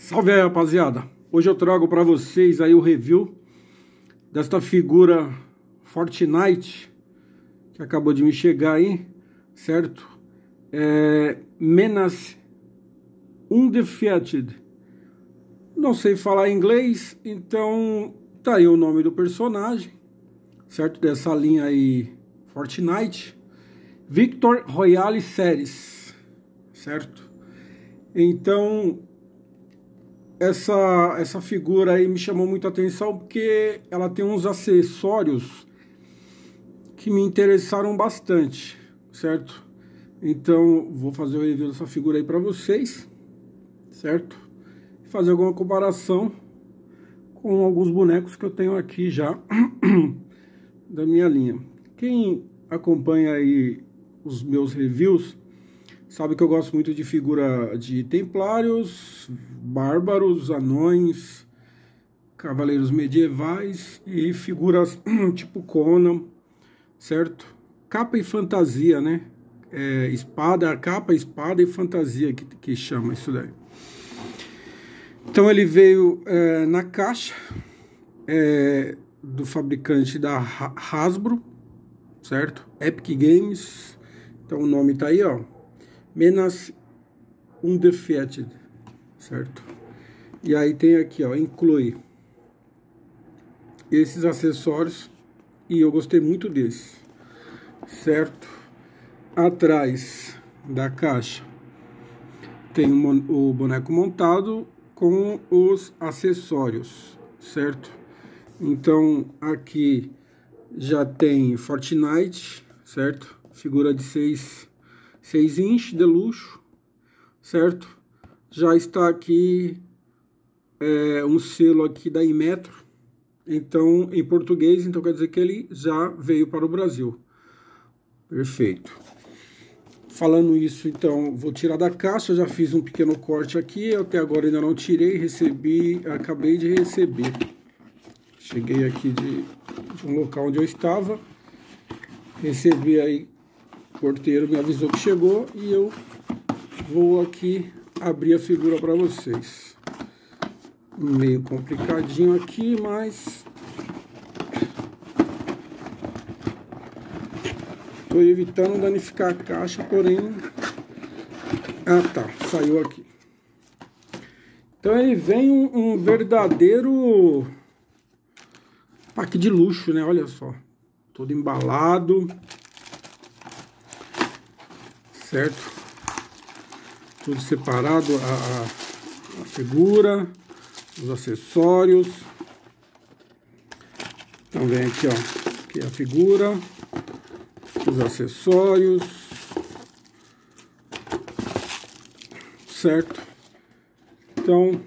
Salve aí, rapaziada! Hoje eu trago para vocês aí o review desta figura Fortnite que acabou de me chegar aí, certo? É, Menas Undefeated. Não sei falar inglês, então tá aí o nome do personagem, certo? Dessa linha aí Fortnite. Victor Royale Series, certo? Então, essa, essa figura aí me chamou muito a atenção porque ela tem uns acessórios que me interessaram bastante, certo? Então, vou fazer o review dessa figura aí para vocês, certo? Fazer alguma comparação com alguns bonecos que eu tenho aqui já da minha linha. Quem acompanha aí os meus reviews Sabe que eu gosto muito de figura de templários, bárbaros, anões, cavaleiros medievais e figuras tipo Conan, certo? Capa e fantasia, né? É, espada, capa, espada e fantasia que, que chama isso daí. Então ele veio é, na caixa é, do fabricante da Hasbro, certo? Epic Games. Então o nome tá aí, ó menos um defeito, certo? E aí tem aqui, ó, inclui esses acessórios e eu gostei muito desse, certo? Atrás da caixa tem o boneco montado com os acessórios, certo? Então aqui já tem Fortnite, certo? Figura de seis 6 inch de luxo, certo? Já está aqui é, um selo aqui da Imetro, então em português, então quer dizer que ele já veio para o Brasil. Perfeito. Falando isso, então, vou tirar da caixa, já fiz um pequeno corte aqui, até agora ainda não tirei, recebi, acabei de receber. Cheguei aqui de, de um local onde eu estava, recebi aí porteiro me avisou que chegou e eu vou aqui abrir a figura para vocês. Meio complicadinho aqui, mas Estou evitando danificar a caixa, porém... Ah, tá. Saiu aqui. Então aí vem um, um, verdadeiro pack de luxo, né? Olha só. Todo embalado certo? Tudo separado, a, a, figura, os acessórios. Também então, aqui, ó, aqui a figura, os acessórios, certo? Então,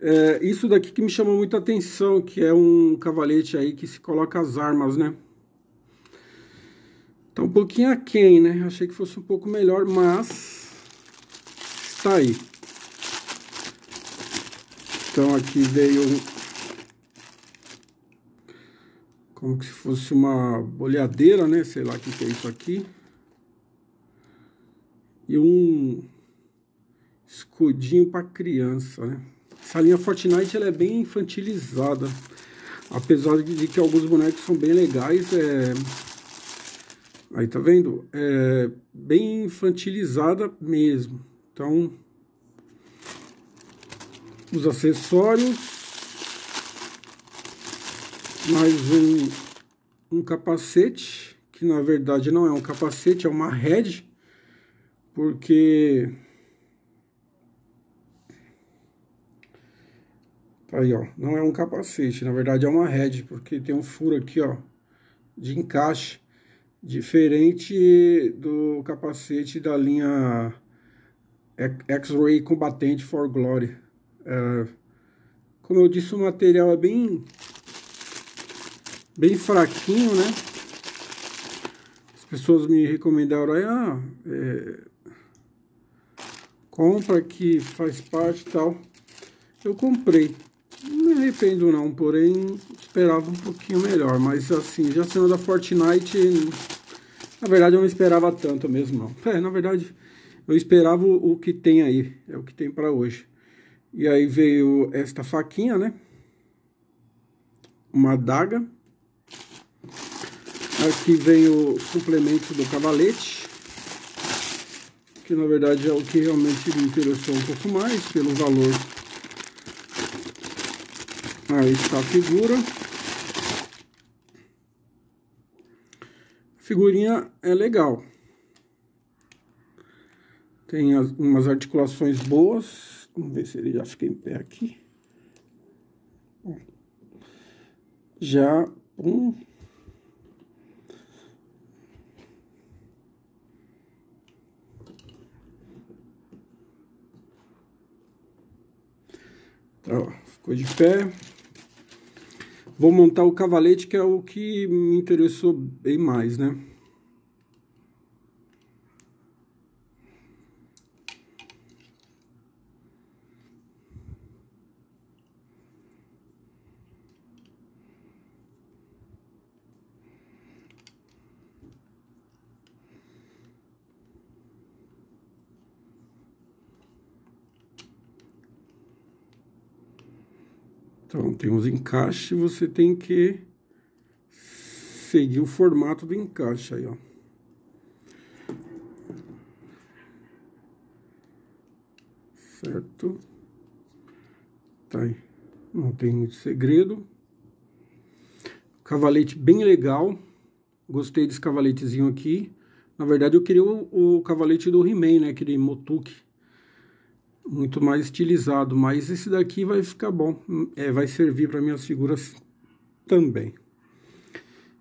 é isso daqui que me chamou muita atenção, que é um cavalete aí que se coloca as armas, né? Tá um pouquinho aquém, né? Achei que fosse um pouco melhor, mas está aí. Então aqui veio como que se fosse uma boleadeira, né? Sei lá o que, que é isso aqui. E um escudinho para criança, né? Essa linha Fortnite ela é bem infantilizada. Apesar de que alguns bonecos são bem legais, é, Aí tá vendo? É bem infantilizada mesmo. Então, os acessórios, mais um, um capacete, que na verdade não é um capacete, é uma head, porque tá Aí, ó, não é um capacete, na verdade é uma head, porque tem um furo aqui, ó, de encaixe. Diferente do capacete da linha X-Ray Combatente for Glory. É, como eu disse, o material é bem, bem fraquinho, né? As pessoas me recomendaram aí, ah, é, compra que faz parte e tal. Eu comprei. Não me arrependo não, porém esperava um pouquinho melhor. Mas assim, já sendo da Fortnite na verdade, eu não esperava tanto mesmo, não. É, na verdade, eu esperava o, que tem aí, é o que tem para hoje. E aí veio esta faquinha, né? Uma adaga. Aqui vem o suplemento do cavalete, que na verdade é o que realmente me interessou um pouco mais, pelo valor. Aí está a figura. Figurinha é legal. Tem as, umas articulações boas. Vamos ver se ele já fica em pé aqui. já um... Ó, ficou de pé. Vou montar o cavalete, que é o que me interessou bem mais, né? Então, então, tem os encaixes, você tem que seguir o formato do encaixe aí, ó. Certo? Tá aí. Não tem muito segredo. Cavalete bem legal. Gostei desse cavaletezinho aqui. Na verdade, eu queria o, o cavalete do He-Man, né? Aquele Motuque muito mais estilizado, mas esse daqui vai ficar bom, é, vai servir para minhas figuras também.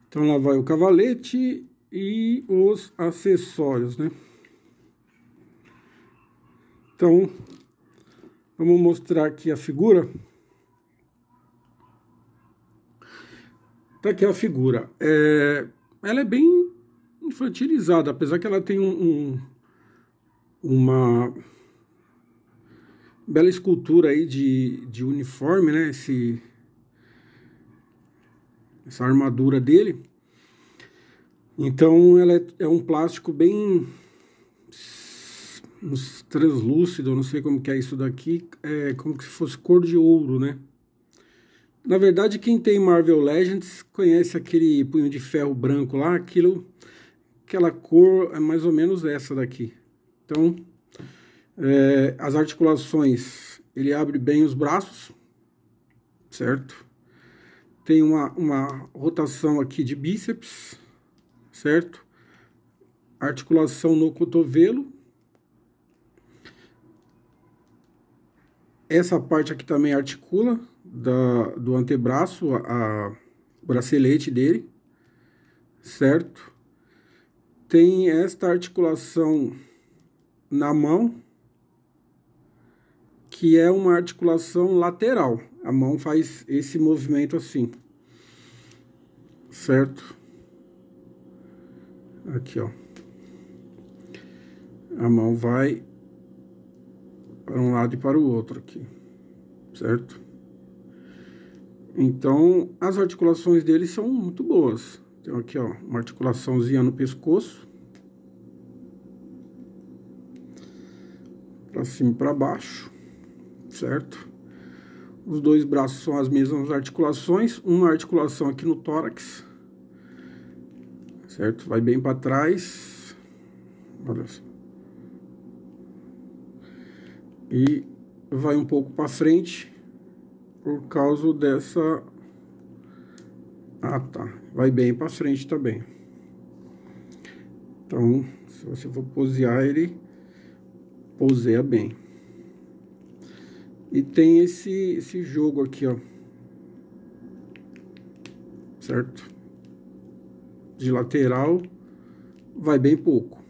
Então lá vai o cavalete e os acessórios, né? Então, vamos mostrar aqui a figura. Tá aqui a figura. É, ela é bem infantilizada, apesar que ela tem um, um uma bela escultura aí de, de uniforme, né? Esse, essa armadura dele. Então ela é, é um plástico bem translúcido, não sei como que é isso daqui, é como se fosse cor de ouro, né? Na verdade, quem tem Marvel Legends conhece aquele punho de ferro branco lá, aquilo, aquela cor é mais ou menos essa daqui. Então, é, as articulações, ele abre bem os braços, certo? Tem uma, uma rotação aqui de bíceps, certo? Articulação no cotovelo. Essa parte aqui também articula da, do antebraço, a, a bracelete dele, certo? Tem esta articulação na mão, que é uma articulação lateral. A mão faz esse movimento assim. Certo? Aqui, ó. A mão vai para um lado e para o outro aqui. Certo? Então, as articulações dele são muito boas. Então aqui, ó, uma articulaçãozinha no pescoço. Para cima e para baixo certo? Os dois braços são as mesmas articulações, uma articulação aqui no tórax, certo? Vai bem para trás, olha só. E vai um pouco para frente por causa dessa... Ah, tá. Vai bem para frente também. Então, se você for posear ele, poseia bem. E tem esse, esse jogo aqui, ó. Certo? De lateral, vai bem pouco.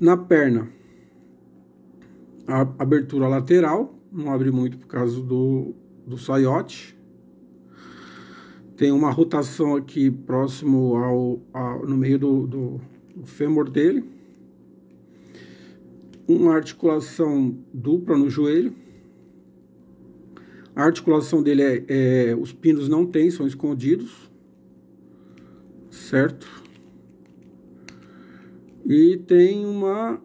Na perna, a abertura lateral, não abre muito por causa do, do saiote. Tem uma rotação aqui próximo ao, ao no meio do, do, do fêmur dele. Uma articulação dupla no joelho a articulação dele é, é, os pinos não tem, são escondidos, certo? E tem uma,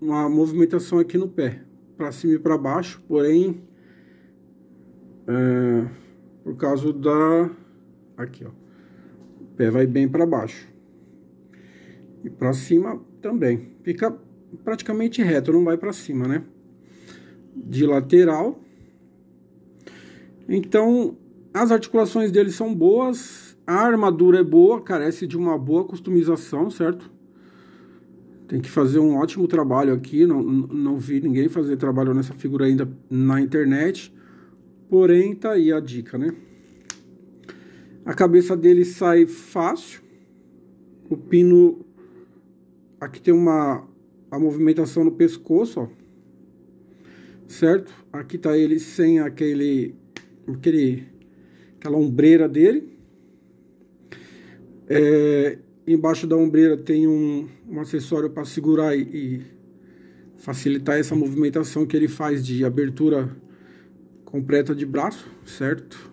uma movimentação aqui no pé, para cima e para baixo, porém, é, por causa da, aqui ó, o pé vai bem para baixo. E para cima também, fica praticamente reto, não vai para cima, né? De lateral então, as articulações dele são boas, a armadura é boa, carece de uma boa customização, certo? Tem que fazer um ótimo trabalho aqui, não, não vi ninguém fazer trabalho nessa figura ainda na internet, porém tá aí a dica, né? A cabeça dele sai fácil, o pino, aqui tem uma a movimentação no pescoço, ó, certo? Aqui tá ele sem aquele aquele, aquela ombreira dele. É, embaixo da ombreira tem um, um acessório para segurar e, e, facilitar essa movimentação que ele faz de abertura completa de braço, certo?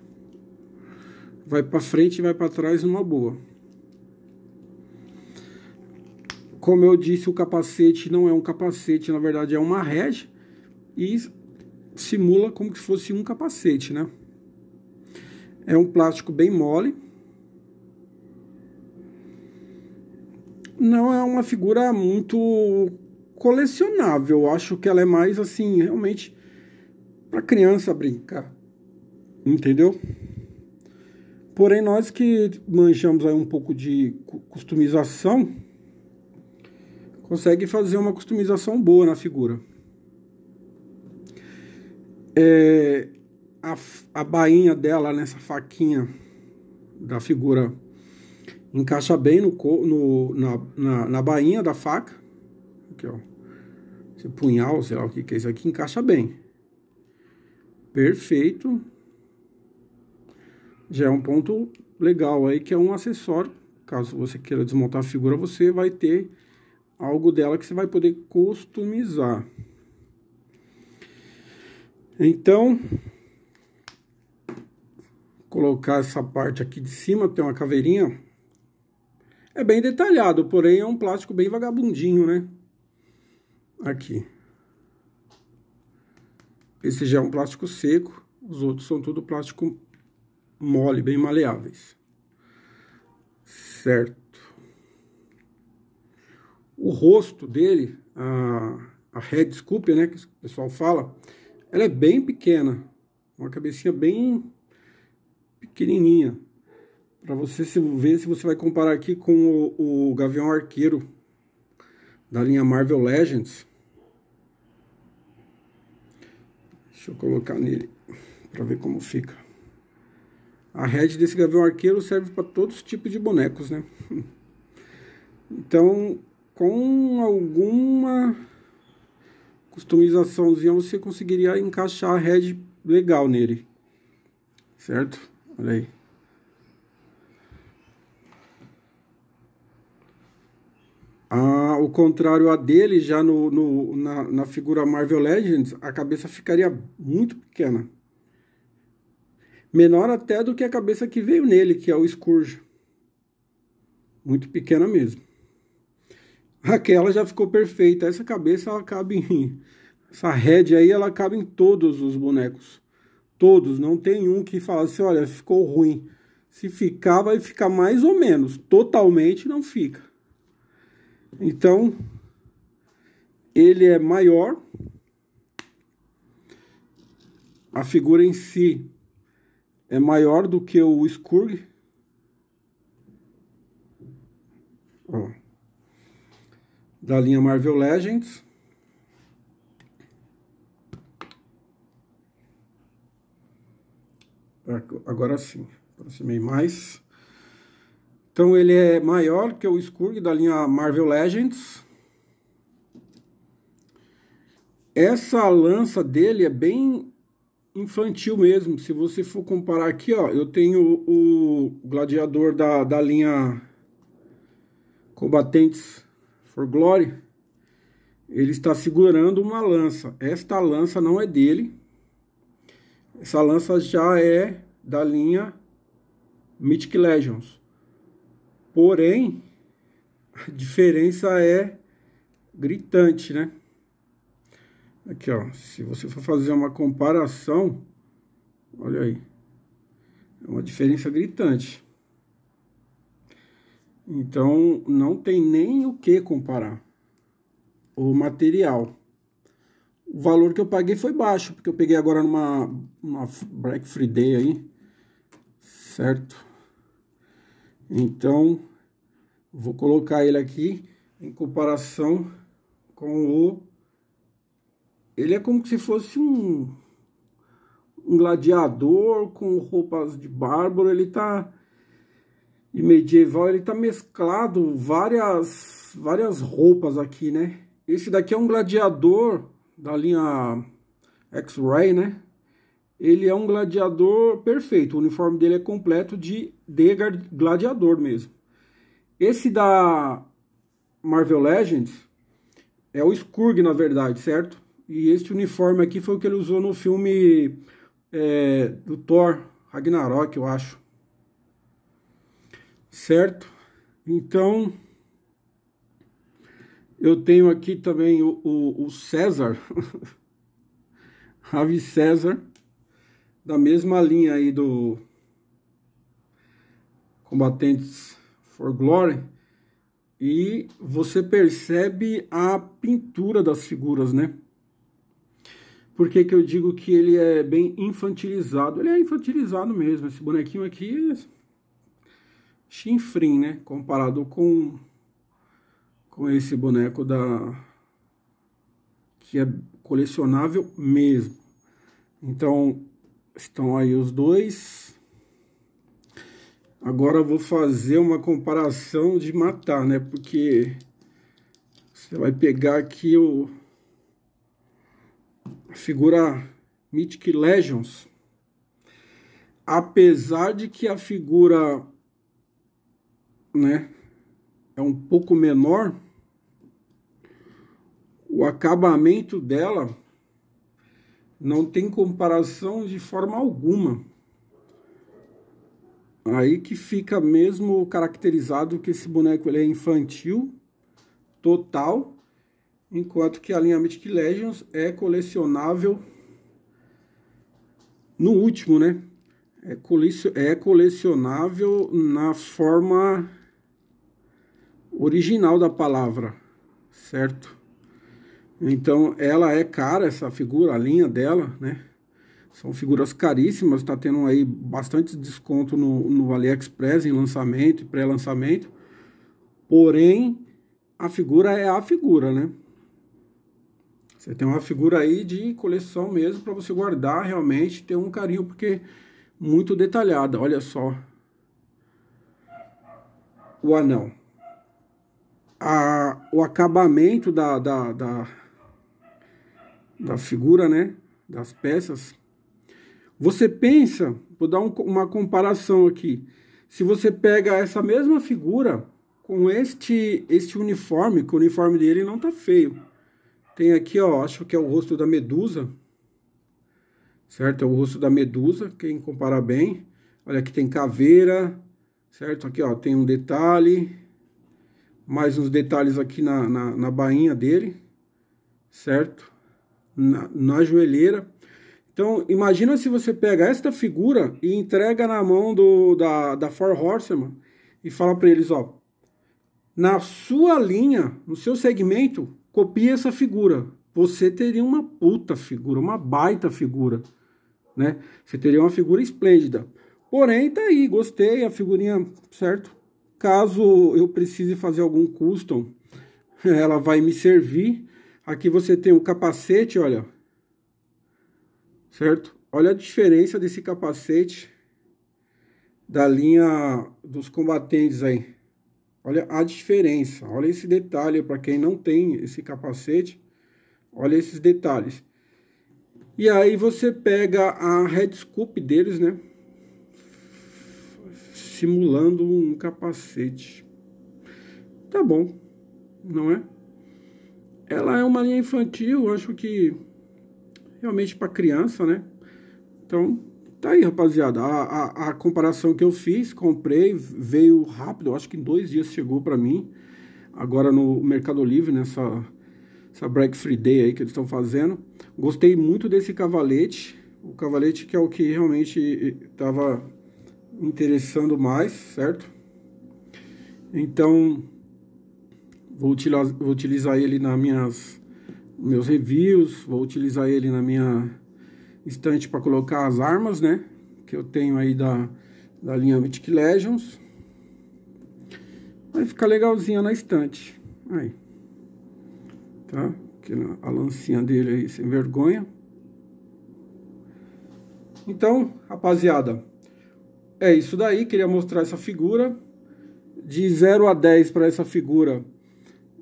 Vai para frente e vai para trás numa boa. Como eu disse, o capacete não é um capacete, na verdade é uma rede e simula como se fosse um capacete, né? É um plástico bem mole. Não é uma figura muito colecionável. Eu acho que ela é mais assim, realmente para criança brincar. Entendeu? Porém, nós que manjamos aí um pouco de customização, consegue fazer uma customização boa na figura. É, a, a bainha dela nessa né, faquinha da figura encaixa bem no, no na, na, na, bainha da faca. Aqui, ó. Esse punhal, sei lá o que, que é isso aqui, encaixa bem. Perfeito. Já é um ponto legal aí, que é um acessório. Caso você queira desmontar a figura, você vai ter algo dela que você vai poder customizar. Então, colocar essa parte aqui de cima, tem uma caveirinha. É bem detalhado, porém é um plástico bem vagabundinho, né? Aqui. Esse já é um plástico seco, os outros são tudo plástico mole, bem maleáveis. Certo. O rosto dele, a, a head scoop, né, que o pessoal fala, ela é bem pequena, uma cabecinha bem pequenininha. Para você ver se você vai comparar aqui com o, o Gavião Arqueiro da linha Marvel Legends. Deixa eu colocar nele para ver como fica. A head desse Gavião Arqueiro serve para todos os tipos de bonecos, né? Então, com alguma customizaçãozinha você conseguiria encaixar a head legal nele, certo? Olha aí. Ah, o contrário a dele, já no, no na, na, figura Marvel Legends, a cabeça ficaria muito pequena. Menor até do que a cabeça que veio nele, que é o Scourge. Muito pequena mesmo. Aquela já ficou perfeita. Essa cabeça, ela cabe em... Essa head aí, ela cabe em todos os bonecos. Todos, não tem um que falasse, assim, olha, ficou ruim. Se ficar, vai ficar mais ou menos. Totalmente não fica. Então, ele é maior. A figura em si é maior do que o Skurg. Da linha Marvel Legends. Agora sim, aproximei mais. Então ele é maior que o Skurg da linha Marvel Legends. Essa lança dele é bem infantil mesmo. Se você for comparar aqui, ó, eu tenho o gladiador da, da linha Combatentes for Glory. Ele está segurando uma lança. Esta lança não é dele. Essa lança já é da linha Mythic Legends. Porém, a diferença é gritante, né? Aqui, ó, se você for fazer uma comparação, olha aí. É uma diferença gritante. Então, não tem nem o que comparar o material o valor que eu paguei foi baixo, porque eu peguei agora numa uma Black Friday aí, certo? Então, vou colocar ele aqui em comparação com o... Ele é como se fosse um, um gladiador com roupas de bárbaro, ele tá... E medieval, ele tá mesclado várias, várias roupas aqui, né? Esse daqui é um gladiador da linha X-Ray, né? Ele é um gladiador perfeito. O uniforme dele é completo de, de gladiador mesmo. Esse da Marvel Legends é o Skurg, na verdade, certo? E este uniforme aqui foi o que ele usou no filme é, do Thor, Ragnarok, eu acho. Certo? Então, eu tenho aqui também o, o, o César, Ravi César, da mesma linha aí do Combatentes for Glory. E você percebe a pintura das figuras, né? Por que, que, eu digo que ele é bem infantilizado? Ele é infantilizado mesmo. Esse bonequinho aqui é chinfrim, né? Comparado com com esse boneco da que é colecionável mesmo. Então, estão aí os dois. Agora vou fazer uma comparação de matar, né? Porque você vai pegar aqui o a figura Mythic Legends. Apesar de que a figura né, é um pouco menor, o acabamento dela não tem comparação de forma alguma. Aí que fica mesmo caracterizado que esse boneco ele é infantil, total, enquanto que a linha Mythic Legends é colecionável no último, né? É, é colecionável na forma original da palavra, certo? Então, ela é cara, essa figura, a linha dela, né? São figuras caríssimas, está tendo aí bastante desconto no, no AliExpress em lançamento e pré-lançamento. Porém, a figura é a figura, né? Você tem uma figura aí de coleção mesmo para você guardar realmente, ter um carinho, porque muito detalhada. Olha só o anão A, o acabamento da, da, da, da figura, né? Das peças. Você pensa, vou dar um, uma comparação aqui. Se você pega essa mesma figura com este, este uniforme, que o uniforme dele não tá feio. Tem aqui, ó, acho que é o rosto da medusa. Certo? É o rosto da medusa, quem comparar bem. Olha, aqui tem caveira, certo? Aqui, ó, tem um detalhe. Mais uns detalhes aqui na, na, na bainha dele, certo? na, na joelheira. Então, imagina se você pega esta figura e entrega na mão do, da, da Four Horseman e fala para eles, ó, na sua linha, no seu segmento, copie essa figura. Você teria uma puta figura, uma baita figura, né? Você teria uma figura esplêndida. Porém, tá aí, gostei, a figurinha, certo? Caso eu precise fazer algum custom, ela vai me servir Aqui você tem o capacete, olha. Certo? Olha a diferença desse capacete da linha dos combatentes aí. Olha a diferença, olha esse detalhe para quem não tem esse capacete. Olha esses detalhes. E aí você pega a headscoop deles, né? Simulando um capacete. Tá bom, não é? Ela é uma linha infantil, acho que realmente para criança, né? Então, tá aí, rapaziada. A, a, a, comparação que eu fiz, comprei, veio rápido, acho que em dois dias chegou para mim. Agora no Mercado Livre, nessa né, essa free day aí que eles estão fazendo. Gostei muito desse cavalete. O cavalete que é o que realmente estava eh, interessando mais, certo? Então, vou utilizar, vou utilizar ele nas minhas meus reviews, vou utilizar ele na minha estante para colocar as armas, né? Que eu tenho aí da, da linha Mythic Legends. Vai ficar legalzinha na estante. Aí. Tá? A lancinha dele aí, sem vergonha. Então, rapaziada, é isso daí. Queria mostrar essa figura. De 0 a 10 para essa figura,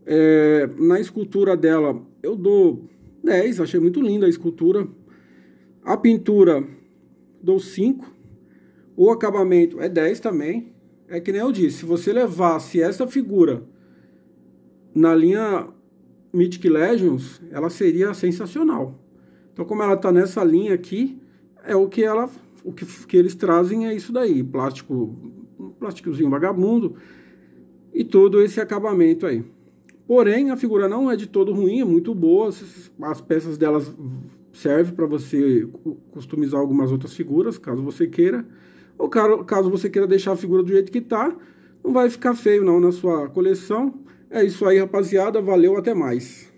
é, na escultura dela, eu dou 10, achei muito linda a escultura. A pintura, dou 5. O acabamento é 10 também. É que nem eu disse, se você levasse essa figura na linha Mythic Legends, ela seria sensacional. Então, como ela está nessa linha aqui, é o que ela, o que, que eles trazem é isso daí, plástico, um plásticozinho vagabundo e todo esse acabamento aí. Porém, a figura não é de todo ruim, é muito boa. As peças delas servem para você customizar algumas outras figuras, caso você queira. Ou caso você queira deixar a figura do jeito que está, não vai ficar feio não na sua coleção. É isso aí, rapaziada. Valeu, até mais.